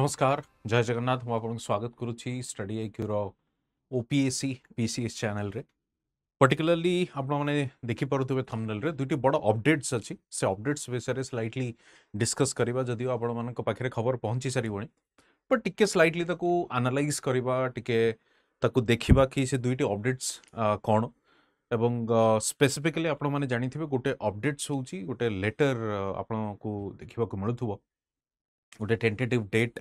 नमस्कार जय जगन्नाथ मुझे स्वागत करुच्ची स्टडी आई क्यूरो ओपीएससी पीसीएस चैनल रे पर्टिकुलरली आपने देखी थमनेल दुईट बड़ अपडेट्स अच्छी से अबडेट्स विषय में स्लैटली डिस्कस करवा जदि आपण खबर पहुँची सारे बट टे स्लैटली आनालाइज करवा टे देखा कि से दुईट अपडेट्स कौन एवं स्पेसीफिकली आपने जानते गोटे अपडेट्स हो गए लेटर आपण देखा मिलू गोटे टेन्टेटिव डेट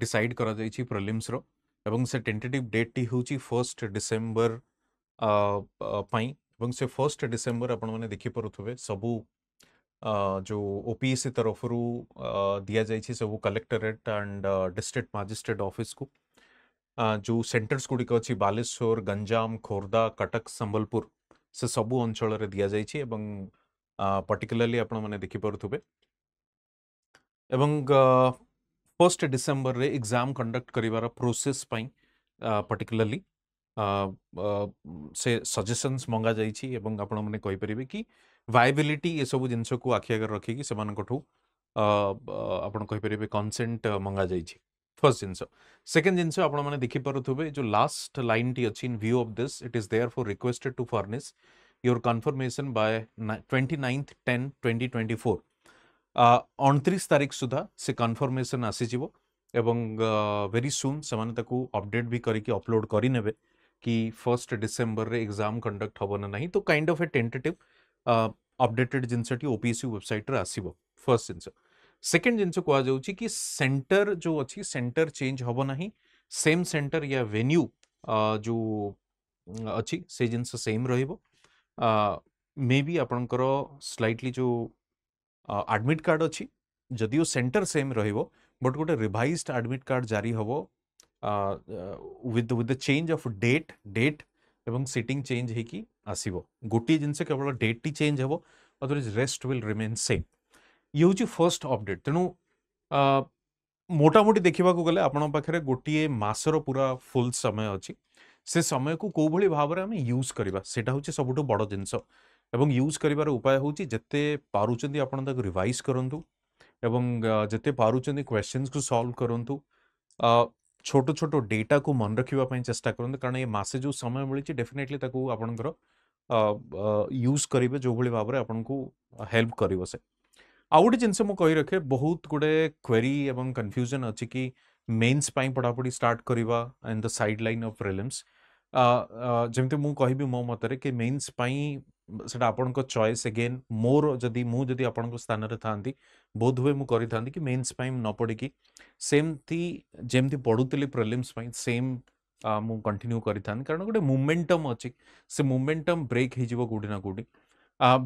डिसाइड करा जाई छी प्रीलिम्स रो एवं से टेंटेटिव डेट टी हो छी 1st डिसेंबर अ पई एवं से 1st डिसेंबर अपन माने देखि परथुबे सबु जो ओपीएससी तरफ रु दिया जाई छी सबु collectorate and district magistrate office को जो सेंटर्स कुडी को छी बालेश्वर गंजाम खोरदा कटक संबलपुर से सबु अंचल रे दिया जाई छी एवं पर्टिकुलरली अपन माने देखि परथुबे एवं फर्स्ट डिसेम्बर में एग्जाम कंडक्ट कर प्रोसेस पर्टिकुलरली से सजेसन्स मंगा जाने कि वायबिलिटी ये सब जिनस आखि आगे रखिकी से आपर कनसेंट मंगा जा फर्स्ट जिनस सेकेंड जिनस देखिपे जो लास्ट लाइन टी अच्छी in view of this it is therefore requested to furnish your confirmation by twenty ninth ten twenty twenty four अणतीस तारीख सुधा से कनफर्मेसन आसीजी एवं वेरी सुन से अपडेट भी करके अपलोड करे कि फर्स्ट डिसेम्बर में एक्जाम कंडक्ट हम ना नहीं तो kind of a tentative updated जिनटी ओपीसी वेबसाइट आसो फर्स्ट जिनस सेकेंड जिनस कह सेंटर जो अच्छी सेंटर चेंज हम ना सेम सेंटर या वेन्यू जो अच्छी से जिन सेम रे भी आपणकर स्लैटली जो आडमिट कार्ड अच्छी जदिओ सेंटर सेम रट गोटे रिभाइज आडमिट कार्ड जारी हम with with change of date date एवं सीटिंग चेंज हो गोटे जिनस केवल डेट टी चेंज हे is rest will remain same ये हूँ फर्स्ट अपडेट तेणु मोटामोटी देखा गले आपरे गोटे मसर पूरा फुल समय अच्छी से समय को कौ भाव में आम यूज करवा सब बड़ जिनस एवं यूज करार उपाय हूँ जिते पार्टी आप रिवाइज करूँ एवं जिते पार्टी क्वेश्चन को सल्व करूँ छोट छोट डेटा को मन रखापी चेस्टा करूँ कारण ये मसे जो समय मिली डेफिनेटली आपंकर यूज करेंगे जो भाई भाव में आपको हेल्प कर आ गोटे जिनस मुझे रखे बहुत गुडे क्वेरी एवं कन्फ्यूजन अच्छी कि मेन्स पढ़ापढ़ी स्टार्ट करवा in the said line of prelims जमी मुझे मो मतरे कि मेन्स ସେଟା ଆପଣଙ୍କ ଚଏସ୍ ଏଗେନ୍ ମୋର ଯଦି ମୁଁ ଯଦି ଆପଣଙ୍କ ସ୍ଥାନରେ ଥାନ୍ତି ବୋଧ ହୁଏ ମୁଁ କରିଥାନ୍ତି କି ମେନ୍ସ ପାଇଁ ନ ପଢ଼ିକି ସେମିତି ଯେମିତି ପଢ଼ୁଥିଲି ପ୍ରିଲିମ୍ସ ପାଇଁ ସେମ୍ ମୁଁ କଣ୍ଟିନ୍ୟୁ କରିଥାନ୍ତି କାରଣ ଗୋଟେ ମୁମେଣ୍ଟମ୍ ଅଛି ସେ ମୁମେଣ୍ଟମ୍ ବ୍ରେକ୍ ହେଇଯିବ କେଉଁଠି ନା କେଉଁଠି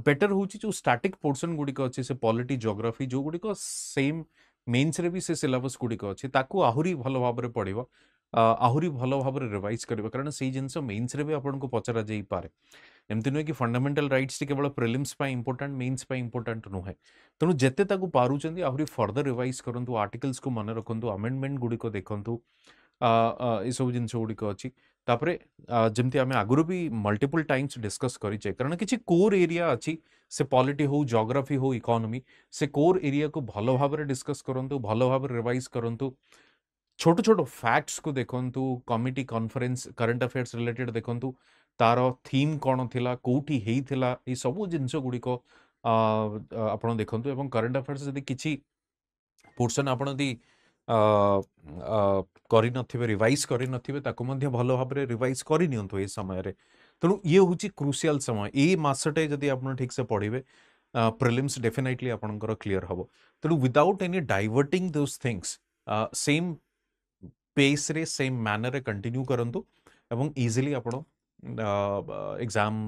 ବେଟର୍ ହେଉଛି ଯେଉଁ ଷ୍ଟାଟିକ୍ ପୋର୍ସନ୍ ଗୁଡ଼ିକ ଅଛି ସେ ପଲିଟି ଜୋଗ୍ରାଫି ଯେଉଁଗୁଡ଼ିକ ସେମ୍ ମେନ୍ସରେ ବି ସେ ସିଲାବସ୍ ଗୁଡ଼ିକ ଅଛି ତାକୁ ଆହୁରି ଭଲ ଭାବରେ ପଢ଼ିବ आहुरी भल भाव रिभाइज कर कारण से जिन मेन्स रे आपको पचरा जापे एमती नुह कि फंडामेटाल रईट्स केवल प्रिलिम्स इंपोर्टां मेन्स इंपोर्टां नुहे तेणु जिते पार्जन आहुरी फर्दर रिभाइज करूँ आर्टिकल्स को मन रखु अमेडमेंट गुड़िक देखु ये सब जिन गुड़िक अच्छी जमी आम आगु भी मल्टीपल टाइम्स डिस्कस करे कारण किसी कोर एरिया अच्छी से पॉलिटी हो जोग्राफी हो इकोनोमी से कोर एरिया को भल भाव डिस्कस करूँ भल भाव रिभाइज करूँ छोट छोट फैक्ट्स को देखु committee conference current affairs related देखु तार थीम कौन थिला कोठी हेइथिला ए सब जिंस गुडी को आपण देखंतु एवं करंट अफेयर्स यदि किछि पोर्शन आपण यदि କରି ନଥିବେ ରିଭାଇଜ୍ କରିନଥିବେ ତାକୁ ମଧ୍ୟ ଭଲ ଭାବରେ ରିଭାଇଜ୍ କରିନିଅନ୍ତୁ ଏ ସମୟରେ ତେଣୁ ଇଏ ହେଉଛି କ୍ରୁସିଆଲ୍ ସମୟ ଏଇ ମାସଟେ ଯଦି ଆପଣ ଠିକ୍ସେ ପଢ଼ିବେ ପ୍ରିଲିମ୍ସ ଡେଫିନେଟଲି ଆପଣଙ୍କର କ୍ଲିଅର୍ ହେବ ତେଣୁ without any diverting those things same પેસરે સેમ कंटिन्यू କଣ୍ଟିନ୍ୟୁ କରନ୍ତୁ ଏବଂ ଇଜିଲି ଆପଣ ଏକ୍ଜାମ୍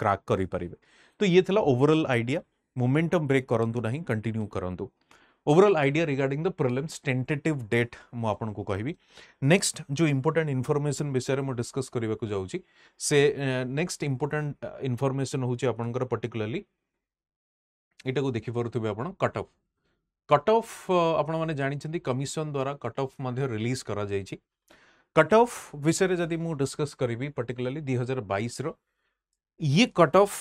କ୍ରାକ୍ କରିପାରିବେ तो ये थला ओवरऑल ଆଇଡ଼ିଆ मोमेंटम ब्रेक କରନ୍ତୁ ନାହିଁ कंटिन्यू କରନ୍ତୁ overall idea regarding the problems tentative date मुझको कहबी नेक्स्ट जो इंपोर्टाट इनफर्मेसन विषय में डिस्कस करने को जाऊँगी से नेक्स्ट इंपोर्टाट इनफर्मेसन हूँ आपर पर्टिकुलरली यटा को देखिपुए आप कटअफ कट ऑफ आपण माने कमिशन द्वारा कट ऑफ मध्ये रिलीज करा कट ऑफ विषय रे जदी मु डिस्कस करबी पर्टिकुलरली 2022 बैस रे कट ऑफ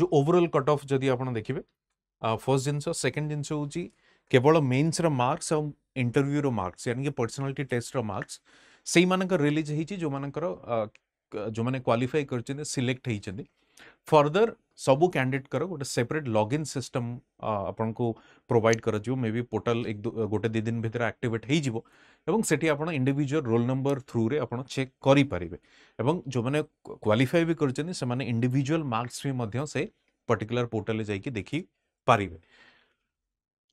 जो ओवरअल कट ऑफ जदी आपण देखिबे फर्स्ट जिनस सेकेंड जिंस होची केवल मेंस मार्क्स और इंटरव्यू रो मार्क्स यानी कि पर्सनालीटी टेस्ट रो मार्क्स सेई मानन का रिलीज हिची जो मानन कर सिलेक्ट हिचिन फर्दर कैंडिडेट कर गोटे सेपरेट लगइन सिस्टम आपको प्रोवाइड कर मे बी पोर्टाल एक गोटे दिदिन भितर आक्टिवेट हो इंडिविजुअल रोल नंबर थ्रु रे आप चेक करें जो मैंने क्वालिफाई भी कर इंडिविजुअल मार्क्स भी से पर्टिकुलर पोर्टाल जा पारे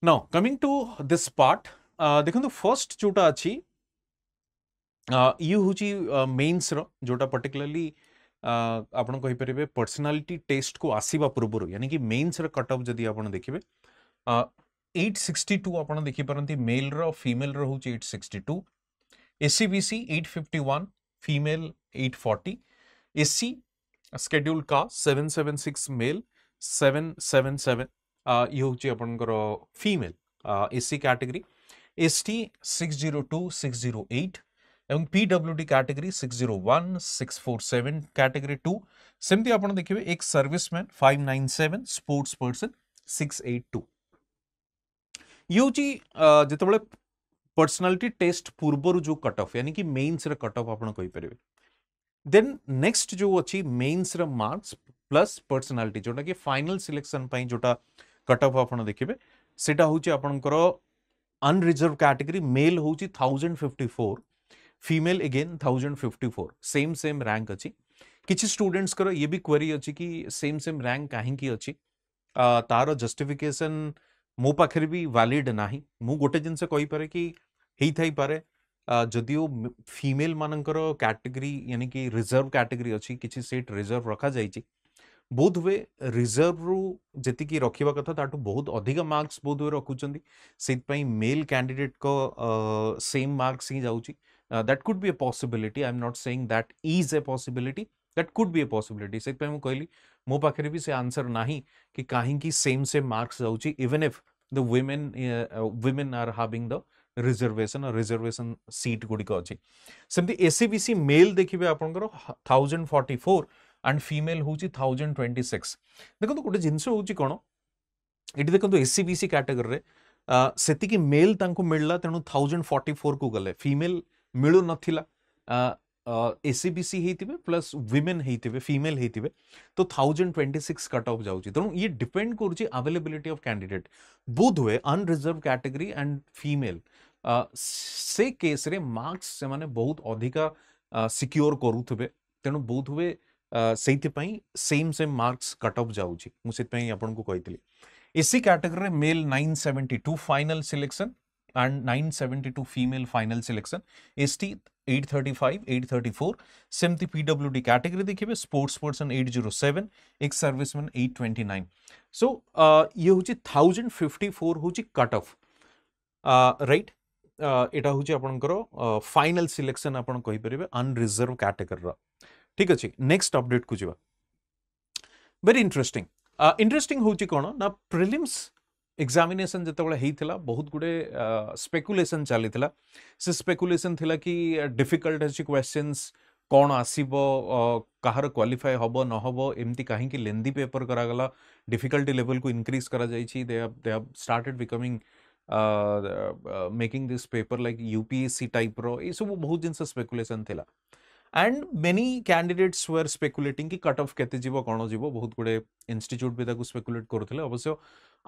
न कमिंग टू दिस पार्ट देखो फर्स्ट जोटा अच्छी ये हूँ मेन्स रोटा पर्टिकुलाली आपर पर्सनालीटी टेस्ट को आसवा पूर्व यानी कि मेन्स रटअफ जदि आप देखिए एट सिक्सटी टू आप देखिपारती मेल रिमेल रोच eight sixty two SCBC eight fifty one female eight forty S C schedule का seven seven six male seven seven seven ये हूँ आपणकर female S C category S T six zero two six zero eight एवं D category four seven category two सेमती आप देखिए एक serviceman seven sports person 682 यूजी जेतबले पर्सनालिटी टेस्ट पूर्व जो कटअफ यानी कि मेन्स कट आप देन नेक्स्ट जो अच्छी मेन्स मार्क्स प्लस पर्सनालिटी जोटा कि फाइनल सिलेक्शन जो कटअफ आप देखिए सीटा हूँ आपंकर अनरिजर्व कैटेगरी मेल हूँ thousand fifty four female again thousand fifty four same same rank अच्छी किसी स्टूडेंट्स कर ये भी क्वेरी अच्छी कि सेम सेम रैंक कहीं अच्छी तार जस्टिफिकेसन मो पाखे भी वैलिड ना मु गोटे जिनस कहीपे कि पारे जदिओ फिमेल मानकर कैटेगरी यानी कि रिजर्व कैटेगरी अच्छी किसी सीट रिजर्व रखा जाइए ବୋଧ ହୁଏ ରିଜର୍ଭରୁ ଯେତିକି ରଖିବା କଥା ତାଠୁ बहुत अधिक मार्क्स बोध हुए ରଖୁଛନ୍ତି ସେଇଥିପାଇଁ ମେଲ୍ କ୍ୟାଣ୍ଡିଡେଟ୍ଙ୍କ सेम मार्क्स ही जाऊँगी Uh, that could be a possibility. I'm not saying that is a possibility. That could be a possibility. ସେଥିପାଇଁ ମୁଁ କହିଲି ମୋ ପାଖରେ ବି ସେ ଆନ୍ସର୍ ନାହିଁ କି କାହିଁକି ସେମ୍ ସେମ୍ ମାର୍କସ୍ ଯାଉଛି even if the women women are having the reservation reservation seat ଗୁଡ଼ିକ ଅଛି ସେମିତି S C B C male ଦେଖିବେ ଆପଣଙ୍କର thousand forty four and female ହେଉଛି ଥାଉଜେଣ୍ଡ ଟ୍ୱେଣ୍ଟି ସିକ୍ସ ଦେଖନ୍ତୁ ଗୋଟେ ଜିନିଷ ହେଉଛି କ'ଣ ଏଠି ଦେଖନ୍ତୁ ଏସ୍ ସି ବି ସି କାଟାଗୋରୀରେ ସେତିକି ମେଲ୍ ତାଙ୍କୁ ମିଳିଲା ତେଣୁ ଥାଉଜେଣ୍ଡ ଫର୍ଟି ଫୋର୍କୁ ଗଲେ ଫିମେଲ୍ मिलू ना एसीबीसी सी थे प्लस विमेन थे फीमेल थे तो thousand twenty six cut off जाऊँच तेणु ये डिपेड अवेलेबिलिटी अफ कैंडिडेट बोध हुए अनरिजर्व कैटेगरी एंड फिमेल से केस रे मार्क्स से माने बहुत अधिक सिक्योर करू तेणु बोध हुए से same same marks cut off जाऊँच मुझे आपको कही S category male nine seventy two final selection and 972 female final selection. ST 835, 834. SIMTI PWD category देखिए sports person 807, ex serviceman 829. So uh, ये होची 1054 होची cut off, uh, right? এটা হচ্ছে আপনার ফাইনাল সিলেকশন আপনার কহিপারে আনরিজর্ভ ক্যাটেগরির ঠিক আছে নেক্সট অপডেট কু যা ভেরি ইন্টারেস্টিং ইন্টারেস্টিং হচ্ছে কোণ না প্রিলিমস एक्जामेसन एग्जामिनेसन होता बहुत गुडे स्पेकुलेसन चली स्पेकुलेसन थी कि डिफिकल्ट अच्छी क्वेश्चनस कौन आसब कहार क्वाफाए हम नहब एमती कहीं लेंदी पेपर करागला डिफिकल्टी लेवल को इनक्रिज कर started becoming making this paper like UPSC type रो सब बहुत जिन स्पेकुलेसन थिला and many candidates were speculating कि कट ऑफ केते जीवो कौन जीवो बहुत गुड़े इन्यूट भी ताकू स्पेकुलेट करुले अवश्य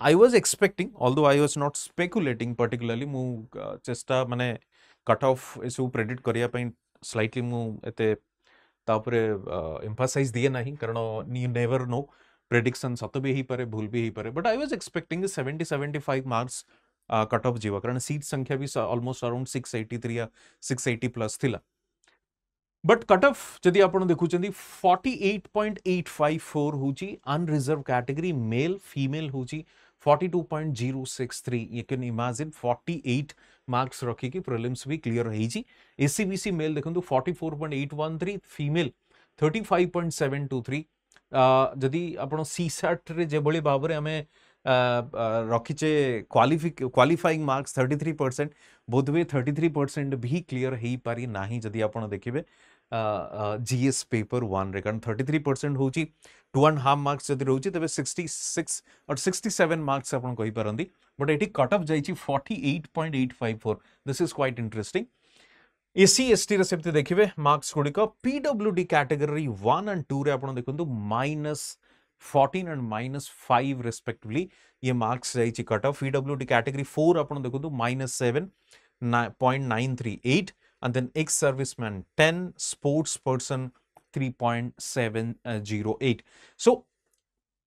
I was expecting although I was not speculating particularly मु चेष्टा माने कट अफ एसबू प्रेडिक्ट करने स्लाइटली मुझे तापर एम्फासाइज दिए ना कारण यू नेवर नो प्रेडिक्शन सत भी ही परे भूल भी हो परे but I was expecting 70 75 five marks cut off जीव कारण सीट संख्या भी almost around six eighty three या सिक्स एट्टी प्लस थिला बट कट अफ जदि आप देखुच forty eight point eight five four हूँ अनरिजर्व कैटेगरी मेल फिमेल हूँ forty two point zero six three you can imagine forty eight marks रखिकी prelims भी clear होती एसीबीसी मेल देखो forty four point eight one three female thirty five point seven two three जदि आप see जो भाव में आम रखीचे क्वाफिक qualifying marks thirty three percent बोधवे थर्टी थ्री परसेंट भी क्लीयर हो पारिना जदि आप देखिए जीएस पेपर वन कारण थर्टी थ्री परसेंट हूँ टू आंड हाफ मार्क्स जब रोज तेज सिक्सटी सिक्स और सिक्सटी सेवेन मार्क्स आपंपारती बट ये कटअप जाइए forty eight point eight five four this is quite interesting S T से देखिए मार्क्स गुड़िक P W D category one and two रे आप देखते minus fourteen and minus five respectively ये मार्क्स जाइए cutoff P W D category four आप देखते minus seven point nine three eight and then ex-serviceman 10, sports person 3.708. So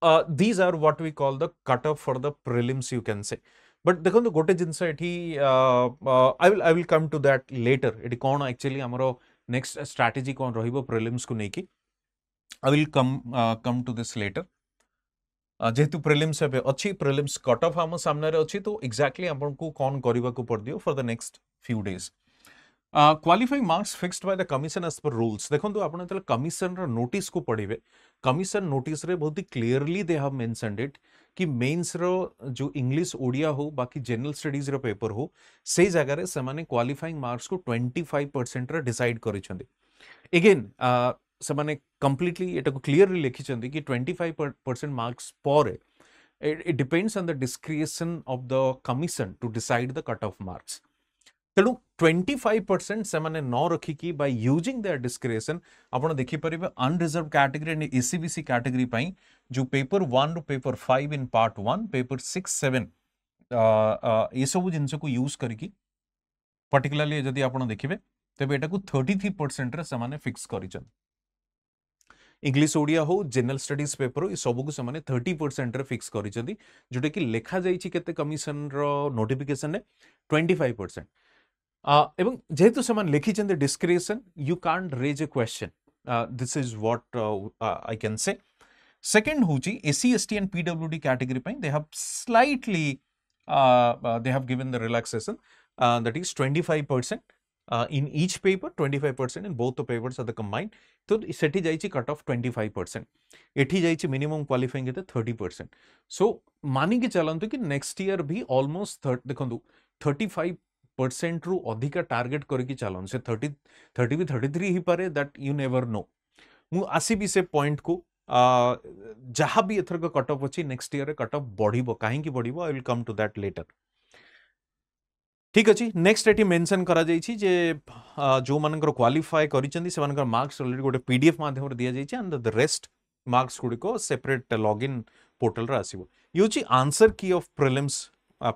uh, these are what we call the cutoff for the prelims you can say. But the Gotage insight, he, uh, uh, I, will, I will come to that later. It is actually amaro next strategy kon rahibo prelims. ku neki. I will come, uh, come to this later. যেহেতু prelims এবে অছি prelims caught of আমার সামনে অছি তো exactly আপনার কোণ করা পড়ব for the next few days qualifying marks fixed by the commission as per rules देखो आप कमिशन रोट को पढ़े कमिशन नोटिस रे बहुत ही क्लीयरली दे हाव मेनसनड इट कि मेन्सर जो इंग्लिश ओडिया हो बाकी जनरल स्टडीज रो पेपर हो से जगह से क्वाफाइंग मार्क्स को ट्वेंटी फाइव परसेंट रिसाइड करगेन से कम्प्लीटली क्लीयरली लिखी कि ट्वेंटी फाइव परसेंट मार्क्स पर it depends on the discretion of the commission to decide the cut off marks तेणु ट्वेंटी फाइव परसेंट से न रखिक बै यूजिंग देयर डिस्क्रिएसन आपड़ देखिपर unreserve category and SEBC category जो पेपर वन रु paper five in part one paper six seven ये सब जिन यूज करी पर्टिकुलाली जदि आप देखिए तेज यटा को थर्टी थ्री परसेंट रे फिक्स कर इंग्लीश ओडिया हो जनरल स्टडीज पेपर ये सब कुछ थर्टी परसेंट फिक्स करते commission notification twenty five percent এবং যেহেতু ସେମାନେ ଲେଖିଛନ୍ତି discretion you can't raise a question this is what I can say second ହେଉଛି SC ST and PWD category ପାଇଁ they have slightly they have given the relaxation that is 25% uh, in each paper 25% in both the papers are the combined so seti jaichi cut off 25% ethi jaichi minimum qualifying is 30% so mani ki chalantu ki next year bhi almost dekhantu 35 percent रु अधिक target करके चलन से thirty thirty भी thirty three ही पारे that you never know मुसबी से पॉइंट को जहाँ भी एथरक कटअप अच्छी नेक्स्ट इयर कटअप बढ़ कहीं बढ़ I will come to that later ठीक अच्छे नेक्स्ट ये मेनसन कर जो मान क्वाफाए कर मार्क्स अलरेडी गोटे पी डी एफ मध्यम दि जाए एंड रेस्ट मार्क्स गुड़िक सेपरेट लगइन पोर्टाल आसो ये आंसर की ऑफ प्रीलिम्स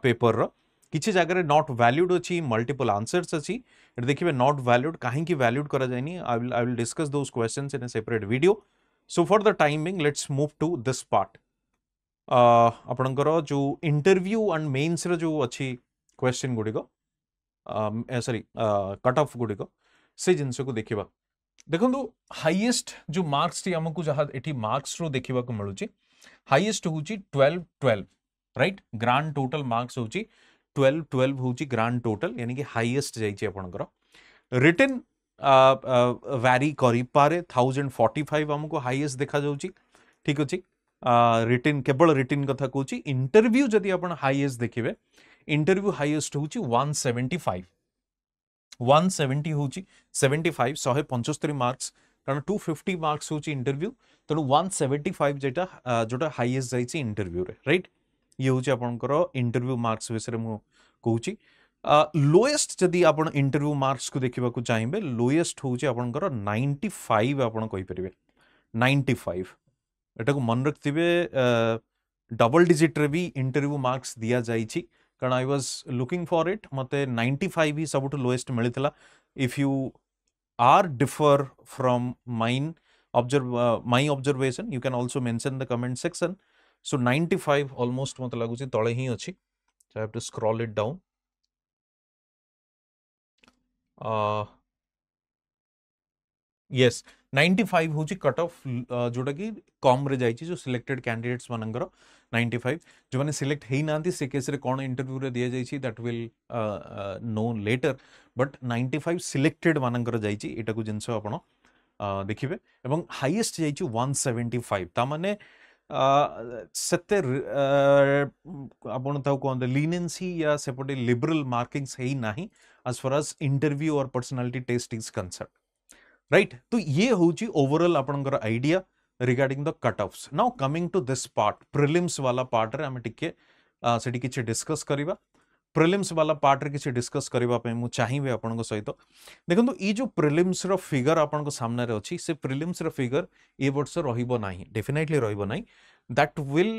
पेपर रहा। किसी जगह नट वैल्यूड अच्छी मल्टीपल आनसर्स अच्छी तो देखिए नट वैल्यूड कहीं वैल्यूड कर I will discuss those question in a separate video so for the timing let's move to this part आपणकर जो इंटरव्यू एंड मेन्स रो अच्छी क्वेश्चन गुड़िक सरी कट अफ गुड़िक जिनस को देखा देखो हाइएस्ट जो मार्क्स टी आमको जहाँ ये मार्क्स रु देखा मिलूँ हाइएस्ट हूँ twelve twelve right grand total marks हूँ ट्वेल्व ट्वेल्व हूँ ग्रांड टोटल यानी कि हाइएस्ट जाइए रिटर्न वैरी करे थाउजेंड फर्टी फाइव आमको हाइएस्ट देखा जा ठीक अच्छे रिटर्न केवल रिटर्न कथा कौन इंटरव्यू जदि आप हाइएस्ट देखिए इंटरव्यू हाइएस्ट हूँ one seventy five one seventy हूँ सेवेन्टी फाइव शहे पंचस्तरी मार्क्स कारण टू फिफ्टी मार्क्स हूँ इंटरव्यू तेनाली वन सेवेन्टी फाइव जेटा जोटा हाइएस्ट जाइए इंटरव्यू रे रईट ये हूँ आप इंटरव्यू मार्क्स विषय मुझे कौच लोएस्ट जदि आप इंटरव्यू मार्क्स को देखा चाहिए लोएस्ट हूँ आप नाइंटी फाइव आपर नाइंटी फाइव यटा को मन रखिथे डबल डिजिट्रे भी इंटरव्यू मार्क्स दि जाए कारण I was looking for it मत नाइंटी फाइव ही सब लोएस्ट मिलता if you are differ from mine observe my observation you can also mention the comment section so ninety five almost मत लगुच तले ही अच्छी so I to scroll it down yes ninety five हूँ cut off जोटा कि कम्रे जा सिलेक्टेड कैंडिडेट्स मानकर नाइंटी फाइव जो मैंने सिलेक्ट होना से केस रे कौन इंटरव्यू रे दि जाइए that will know later but ninety five selected मानकर जाइए यू जिनस देखिए हाइएस्ट जाइए वन सेवेन्टी फाइव ता मैंने ସେତେ ଆପଣ ତାକୁ କୁହନ୍ତି ଲିନେନ୍ସି ୟା ସେପଟେ ଲିବରାଲ ମାର୍କିଂସ୍ ହେଇନାହିଁ as far as interview or personality test is concern right ତ ଇଏ ହେଉଛି ଓଭରଅଲ୍ ଆପଣଙ୍କର idea regarding the cut offs now coming to this part prelims ବାଲା ପାର୍ଟରେ ଆମେ ଟିକେ ସେଠି କିଛି ଡିସ୍କସ୍ କରିବା प्रिलिम्स वाला पार्ट रे किसी डिस्कस करने मुझे चाहिए आप सहित तो। देखो तो, ये जो प्रिलिम्स रिगर आपण सामने अच्छी से प्रिलिम्स फिगर ए बर्ष रही डेफिनेटली रही that will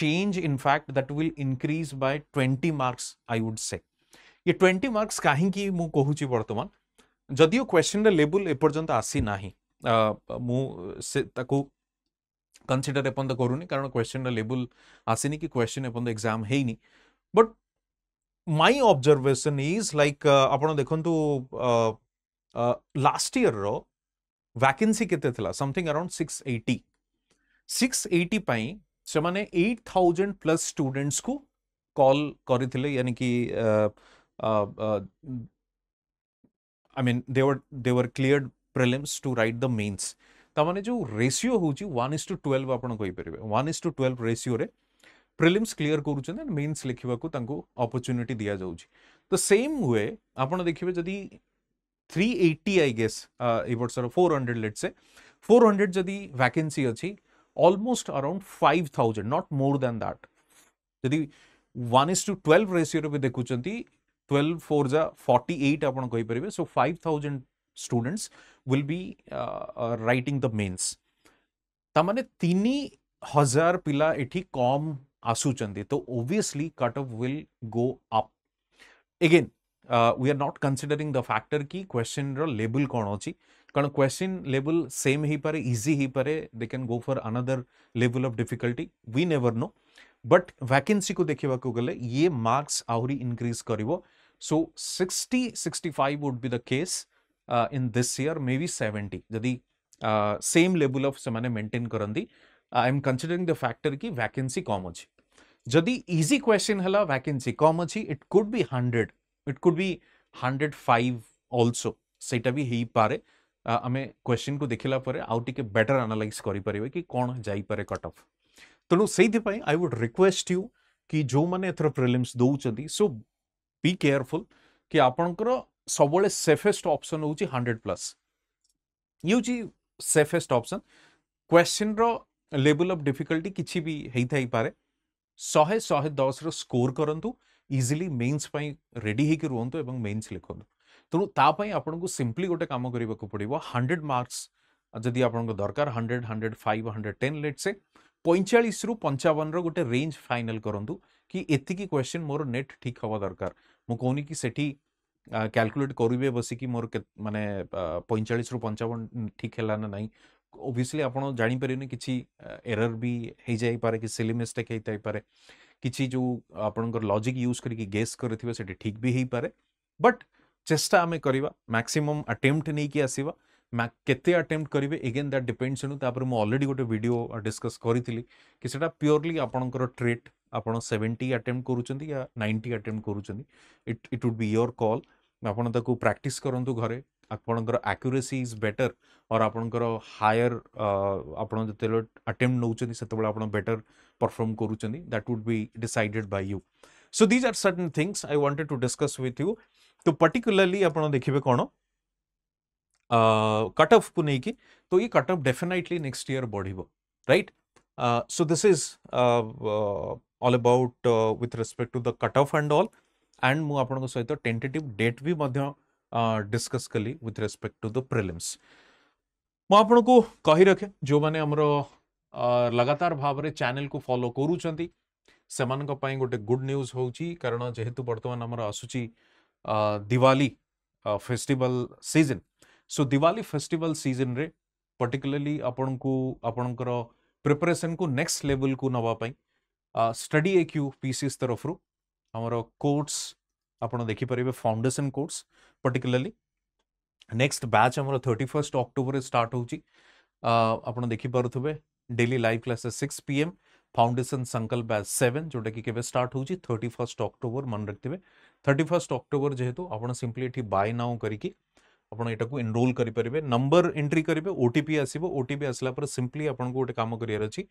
change in fact that will increase by twenty marks I would say ये ट्वेंटी मार्क्स कहीं मुझे बर्तमान जदिओ क्वेश्चन लेबुल एपर्तंत आसी ना मुझे कनसीडर एपर्त करूनी कारण क्वेश्चन लेबुल आसीनी कि क्वेश्चन एपर्त एग्जाम होनी but my observation is like आप देखु लास्ट इयर रैकेन्सी के something around six eighty six eighty से माने 8,000 प्लस स्टूडेंट्स को कॉल करी कि I mean they were they were clear prelims to write the mains तेज़ जो रेसीो हूँ वन इज टू ट्वेल्व आपर one is to twelve ratio prelims clear कर मेन्स लिखा अपरच्युनिटी दि जाऊँच तो सेम वे आप देखिए जदि three eighty I guess your four hundred let say four hundred जदि वैके अच्छी almost around five thousand not more than that जदि one is to twelve ratio भी देखुं ट्वेल्व फोर जा फर्टी एट आपड़ कहींपर so five thousand students will be writing the mains ten हजार पिला ये कम Asu Chande. So obviously cutoff will go up. Again, uh, we are not considering the factor ki question ro label kon कारण question level same ही पारे easy ही पारे they can go for another level of difficulty we never know but vacancy को देखा गले ये marks आहरी इनक्रीज कर so sixty sixty five would be the case in this year may be seventy जदि सेम लेवल ऑफ से maintain करती I am considering the factor कि वैकेंसी कम अच्छी जदि इजी क्वेश्चन है वैकेंसी कम अच्छी it could be hundred it could be hundred five also सहीटा भी हो पाए आम क्वेश्चन को देख लापर आउ टिके बेटर एनालाइज कर पारे कि कौन जापे कट ऑफ तेणु से आई वुड रिक्वेस्ट यू कि जो मैंने एथर प्रिलिम्स दौरान सो बी केयरफुल कि आपणकर सब सेफेस्ट अपसन हो हंड्रेड प्लस ये हूँ safest option question level of difficulty कि भी होता ही शहे शहे दस रोर करूँ इजिली मेन्स रेडी रुंतु और मेन्स लिखु तेणुतापी आपको सिंपली गोटे काम करने को पड़ो हंड्रेड मार्क्स जदि आप दरकार hundred hundred five hundred ten लेट से पैंचाश रु पंचावन रोटे रेज फाइनाल करूँ कि एतिकी क्वेश्चन मोर नेट ठीक हवा दरकार मुझे कि सेठी क्याकुलेट करेंगे बस कि मोर मानने पैंचाश रु पंचावन ठीक है ना नहीं ଓଭିୟସଲି ଆପଣ ଜାଣିପାରିବେନି କିଛି ଏରର୍ ବି ହେଇଯାଇପାରେ କି ସିଲି ମିଷ୍ଟେକ୍ ହେଇଥାଇପାରେ କିଛି ଯେଉଁ ଆପଣଙ୍କର ଲଜିକ୍ ୟୁଜ୍ କରିକି ଗେସ୍ କରିଥିବେ ସେଠି ଠିକ୍ ବି ହେଇପାରେ ବଟ୍ ଚେଷ୍ଟା ଆମେ କରିବା ମ୍ୟାକ୍ସିମମ୍ ଆଟେମ୍ପ୍ଟ ନେଇକି ଆସିବା କେତେ ଆଟେମ୍ପ୍ଟ କରିବେ ଏଗେନ୍ ଦ୍ୟାଟ୍ ଡିପେଣ୍ଡସ୍ ଏଣୁ ତାପରେ ମୁଁ ଅଲରେଡ଼ି ଗୋଟେ ଭିଡ଼ିଓ ଡିସ୍କସ୍ କରିଥିଲି କି ସେଟା ପିଓରଲି ଆପଣଙ୍କର ଟ୍ରେଟ୍ ଆପଣ ସେଭେଣ୍ଟି ଆଟେମ୍ପ୍ଟ କରୁଛନ୍ତି ୟା ନାଇଣ୍ଟି ଆଟେମ୍ପ୍ଟ କରୁଛନ୍ତି it it would be your call ଆପଣ ତାକୁ ପ୍ରାକ୍ଟିସ୍ କରନ୍ତୁ ଘରେ আপনকৰ একিউৰəsi ইজ বেটাৰ অৰ আপোনকৰ হাইৰ আপোন তেতিয়া अटेम्प्ट নউচনি seta bela আপোন বেটাৰ পারফর্ম কৰুচনি that would be decided by you so this are certain things I wanted to discuss with you to particularly আপোন দেখিবে কোন আ কাট অফ পুনে কি তো ই cut off definitely next year বঢ়িব right so this is all about with respect to the cut off and all and মু আপোনক সৈতে টেনটেটিভ ডেট ভি মধ্য डिस्कस कली with respect to the prelims मुझक कही रखे जो मैंने लगातार भाव में चेल को फलो करूँ से गोटे गुड न्यूज कारण जेहेतु बर्तमान आम आसूरी Diwali festival season so Diwali festival season रे पर्टिकुलरली आपण को आपणकर प्रिपरेशन को नेक्स्ट लेवल को नापी स्टडी एक्यू पीसीसी तरफ रु आम कोर्ट्स आपण देखिपर foundation course particularly next batch हमर 31st अक्टूबर स्टार्ट हो आपण देखि daily live classes P M foundation Sankalp batch seven जोटा की केबे स्टार्ट होउची 31st अक्टूबर मन रखतिबे 31st अक्टोबर जेहतु आपण सीम्पली ये बाय नाउ करिकि आपण एनरोल करि नंबर एंट्री करेंगे ओटीपी आसीबो ओटीपी आसला पर सिंपली आपण को काम करियर अछि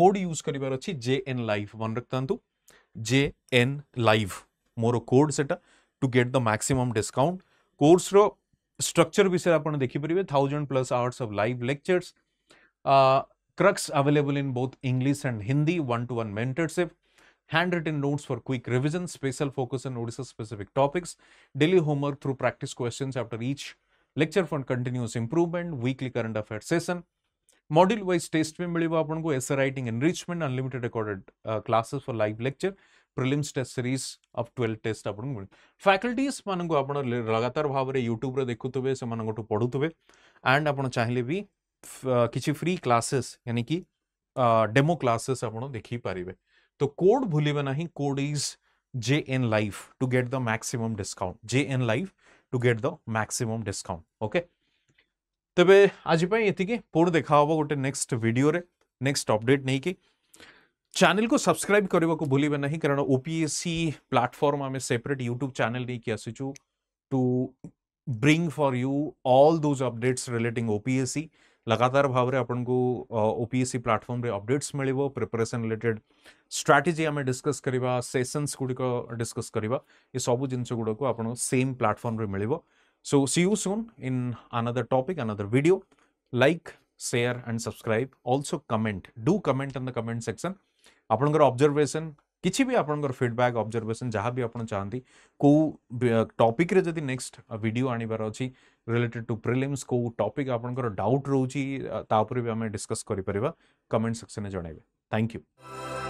कोड यूज करिवार अछि जेएन लाइव मन जे एन लाइव मोर कोड से to get the maximum discount course structure विषय आप देखिपर thousand plus hours of live lectures crux available in both English and Hindi one to one mentorship hand written notes for quick revision special focus in Odisha specific topics daily homework through practice question after each lecture for continuous improvement weekly current affair session module wise test भी मिले आपको S essay write enrichment unlimited recorded classes for live lecture prelims test series of twelve test आपको मिले faculties मान को लगातार भाव में यूट्यूब देखुवे से पढ़ुवे एंड आप चाहिए भी किसी फ्री क्लासेस यानी कि डेमो क्लासेस आप देखिपारे तो कोड भूलिबे ना code is J N life to get the maximum discount J N life to get the maximum discount okay तेज आजपाई ये पूर्व देखा हे गोटे नेक्स्ट भिडियो नेक्स्ट अपडेट नहीं कि चैनल को सब्सक्राइब करने को ಕಾರಣ O P S C platform ಆಮೇಲೆ ಸೆಪರೇಟ್ ಯೂಟ್ಯೂಬ್ ಚಾನೆಲ್ ನೀ to bring for you all those updates relating OPSC लगातार भाव में आपन को ओपीएससी प्लाटफर्म अपडेट्स मिल प्रिपरेशन रिलेटेड स्ट्राटेजी आम डिस्कस करवा सेसन्स गुड़िक डिस्कस करवा ये सब जिन गुड़क आप सेम प्लाटफर्म मिल so see you soon in another topic another video like share and subscribe also comment do comment in the comment section आपणकर अब्जरभेसन किसी भी आपंकर फिडबैक अब्जरभेसन जहाँ भी आपड़ चाहती कौ टपिक नेक्स्ट भिडियो आनबार अच्छे रिलेटेड टू प्रिलिम्स कौ टपिक आपंकर डाउट रोचे भी आम डिस्कस कर कमेंट सेक्शन में जनइबे थैंक यू